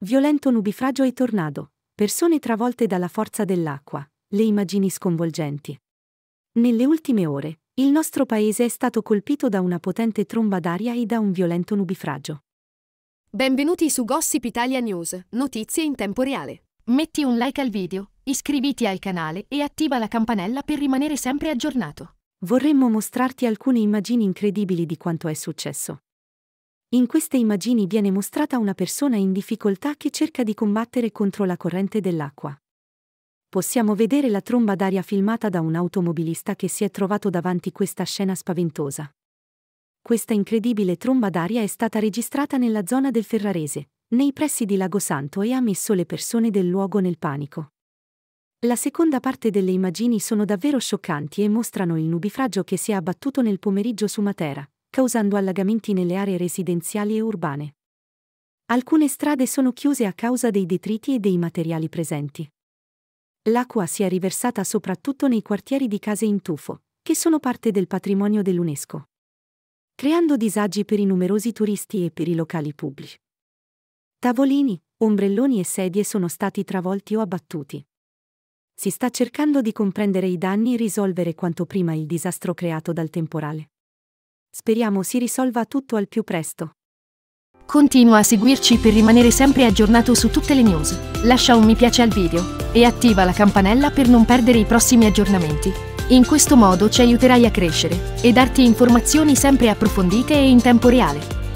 Violento nubifragio e tornado, persone travolte dalla forza dell'acqua, le immagini sconvolgenti. Nelle ultime ore, il nostro paese è stato colpito da una potente tromba d'aria e da un violento nubifragio. Benvenuti su Gossip Italia News, notizie in tempo reale. Metti un like al video, iscriviti al canale e attiva la campanella per rimanere sempre aggiornato. Vorremmo mostrarti alcune immagini incredibili di quanto è successo. In queste immagini viene mostrata una persona in difficoltà che cerca di combattere contro la corrente dell'acqua. Possiamo vedere la tromba d'aria filmata da un automobilista che si è trovato davanti questa scena spaventosa. Questa incredibile tromba d'aria è stata registrata nella zona del Ferrarese, nei pressi di Lago Santo e ha messo le persone del luogo nel panico. La seconda parte delle immagini sono davvero scioccanti e mostrano il nubifragio che si è abbattuto nel pomeriggio su Matera, causando allagamenti nelle aree residenziali e urbane. Alcune strade sono chiuse a causa dei detriti e dei materiali presenti. L'acqua si è riversata soprattutto nei quartieri di case in tufo, che sono parte del patrimonio dell'UNESCO, creando disagi per i numerosi turisti e per i locali pubblici. Tavolini, ombrelloni e sedie sono stati travolti o abbattuti. Si sta cercando di comprendere i danni e risolvere quanto prima il disastro creato dal temporale. Speriamo si risolva tutto al più presto. Continua a seguirci per rimanere sempre aggiornato su tutte le news. Lascia un mi piace al video e attiva la campanella per non perdere i prossimi aggiornamenti. In questo modo ci aiuterai a crescere e darti informazioni sempre approfondite e in tempo reale.